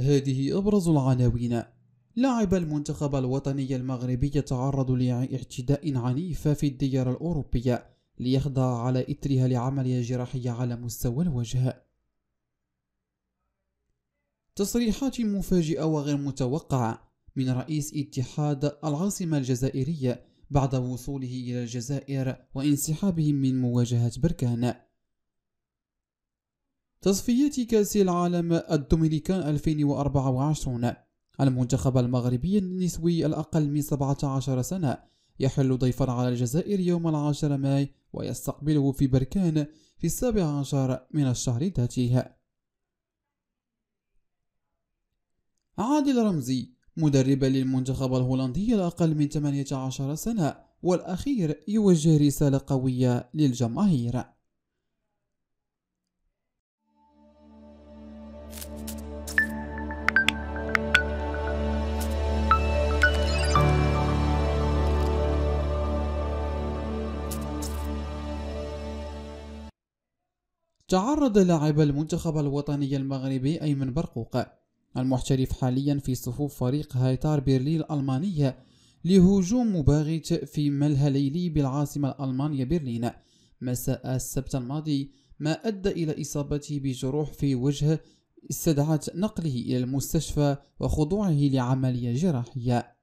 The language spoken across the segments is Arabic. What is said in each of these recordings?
هذه أبرز العناوين لاعب المنتخب الوطني المغربي يتعرض لاعتداء عنيف في الديار الأوروبية ليخضع على إثرها لعملية جراحية على مستوى الوجه تصريحات مفاجئة وغير متوقعة من رئيس اتحاد العاصمة الجزائرية بعد وصوله إلى الجزائر وانسحابهم من مواجهة بركان تصفيات كأس العالم الدومينيكان 2024 المنتخب المغربي النسوي الأقل من 17 سنة يحل ضيفا على الجزائر يوم العاشر ماي ويستقبله في بركان في السابع عشر من الشهر ذاته عادل رمزي مدربا للمنتخب الهولندي الأقل من 18 سنة والأخير يوجه رسالة قوية للجماهير تعرض لاعب المنتخب الوطني المغربي أيمن برقوق المحترف حاليا في صفوف فريق هايتار برلين الألمانية لهجوم مباغت في ملهى ليلي بالعاصمة الألمانية برلين مساء السبت الماضي ما أدى إلى إصابته بجروح في وجهه استدعت نقله إلى المستشفى وخضوعه لعملية جراحية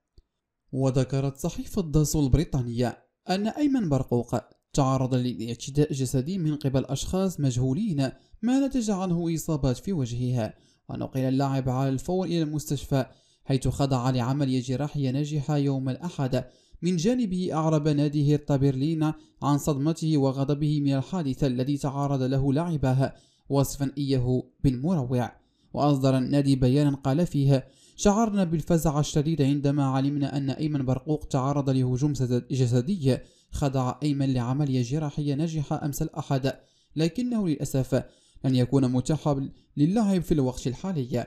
وذكرت صحيفة داسو البريطانية أن أيمن برقوق تعرض للاعتداء الجسدي من قبل أشخاص مجهولين ما نتج عنه إصابات في وجهها ونقل اللاعب على الفور إلى المستشفى حيث خضع لعملية جراحية ناجحة يوم الأحد من جانبه أعرب ناديه برلين عن صدمته وغضبه من الحادث الذي تعرض له لاعبه وصفا إياه بالمروع وأصدر النادي بيانا قال فيه شعرنا بالفزع الشديد عندما علمنا أن أيمن برقوق تعرض لهجوم جسدي خضع أيمن لعملية جراحية ناجحة أمس الأحد لكنه للأسف لن يكون متاحا للعب في الوقت الحالي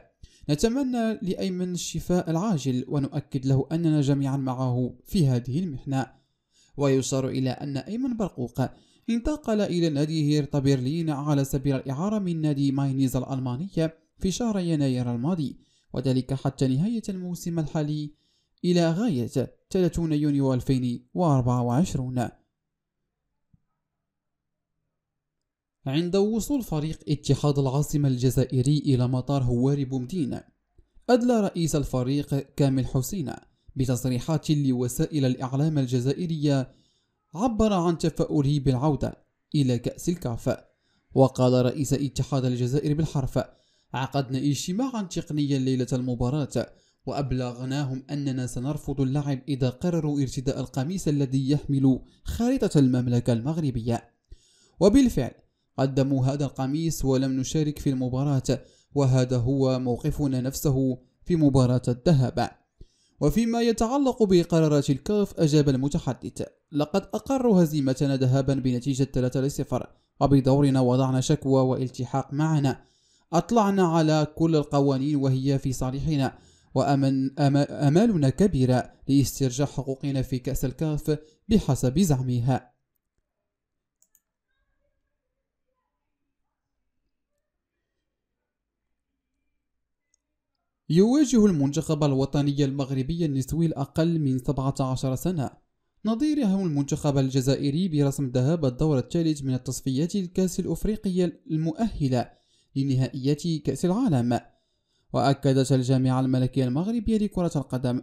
نتمنى لأيمن الشفاء العاجل ونؤكد له أننا جميعا معه في هذه المحنة ويشار إلى أن أيمن برقوق انتقل إلى نادي هيرتا برلين على سبيل الإعارة من نادي ماينيز الألمانية في شهر يناير الماضي وذلك حتى نهاية الموسم الحالي إلى غاية 30 يونيو 2024 عند وصول فريق اتحاد العاصمة الجزائري إلى مطار هواري بومدين أدلى رئيس الفريق كامل حسين بتصريحات لوسائل الإعلام الجزائرية عبر عن تفاؤله بالعودة إلى كأس الكاف وقال رئيس اتحاد الجزائر بالحرف عقدنا اجتماعا تقنيا ليلة المباراة وأبلغناهم أننا سنرفض اللعب إذا قرروا ارتداء القميص الذي يحمل خارطة المملكة المغربية وبالفعل قدموا هذا القميص ولم نشارك في المباراة وهذا هو موقفنا نفسه في مباراة الذهب وفيما يتعلق بقرارات الكاف أجاب المتحدث لقد أقروا هزيمتنا ذهابا بنتيجة 3 0 وبدورنا وضعنا شكوى والتحاق معنا أطلعنا على كل القوانين وهي في صالحنا وأمن أمالنا كبيرة لاسترجاع حقوقنا في كأس الكاف بحسب زعمها يواجه المنتخب الوطني المغربي النسوي الأقل من 17 سنة نظيره المنتخب الجزائري برسم ذهاب الدور الثالث من التصفيات الكاس الأفريقية المؤهلة لنهائيات كأس العالم وأكدت الجامعة الملكية المغربية لكرة القدم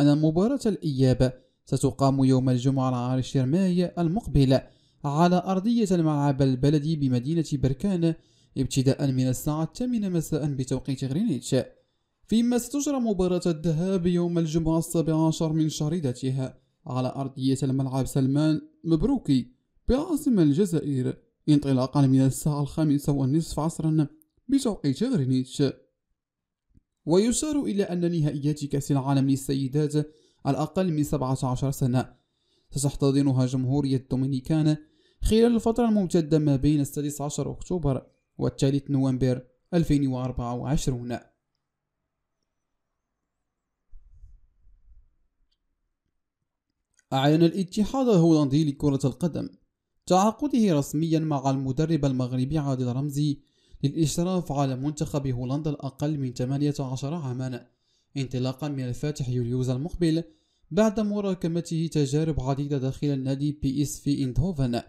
أن مباراة الإياب ستقام يوم الجمعة العاشر ماي المقبل على أرضية الملعب البلدي بمدينة بركان ابتداء من الساعة الثامنة مساء بتوقيت غرينيتش فيما ستجرى مباراة الذهاب يوم الجمعة السابع عشر من شهر ذاتها على أرضية الملعب سلمان مبروكي بعاصمة الجزائر انطلاقا من الساعة الخامسة والنصف عصرا بتوقيت غرينيتش ويشار إلى أن نهائيات كأس العالم للسيدات الأقل من 17 سنة ستحتضنها جمهورية الدومينيكان خلال الفترة الممتدة ما بين السادس عشر أكتوبر والثالث نوفمبر 2024 أعلن الاتحاد الهولندي لكرة القدم تعاقده رسميا مع المدرب المغربي عادل رمزي للإشراف على منتخب هولندا الأقل من 18 عاما انطلاقا من الفاتح يوليوز المقبل بعد مراكمته تجارب عديدة داخل النادي بي اس في اندهوفن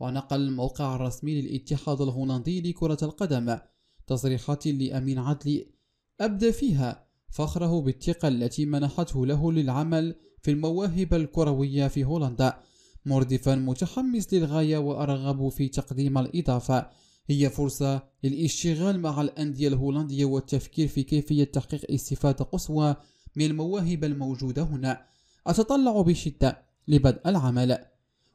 ونقل الموقع الرسمي للاتحاد الهولندي لكرة القدم تصريحات لأمين عدلي أبدى فيها فخره بالثقة التي منحته له للعمل في المواهب الكروية في هولندا مردفا متحمس للغاية وأرغب في تقديم الإضافة هي فرصة للاشتغال مع الأندية الهولندية والتفكير في كيفية تحقيق استفادة قصوى من المواهب الموجودة هنا أتطلع بشدة لبدء العمل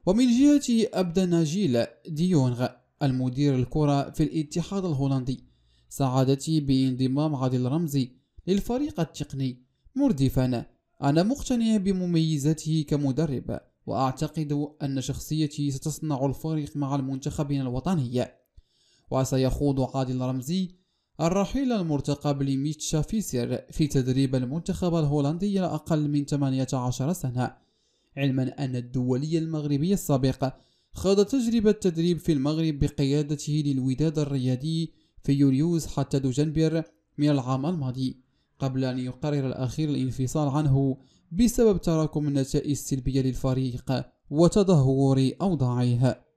ومن جهته أبدى ناجيل ديونغ المدير الكرة في الاتحاد الهولندي سعادتي بانضمام عادل رمزي للفريق التقني مردفا أنا مقتنع بمميزاته كمدرب وأعتقد أن شخصيتي ستصنع الفريق مع المنتخبين الوطني وسيخوض عادل رمزي الرحيل المرتقب لميتشا فيسير في تدريب المنتخب الهولندي لأقل من 18 سنة علما أن الدولي المغربي السابق خاض تجربة تدريب في المغرب بقيادته للوداد الرياضي في يوليوز حتى دجنبر من العام الماضي قبل أن يقرر الأخير الانفصال عنه بسبب تراكم النتائج السلبية للفريق وتدهور أوضاعه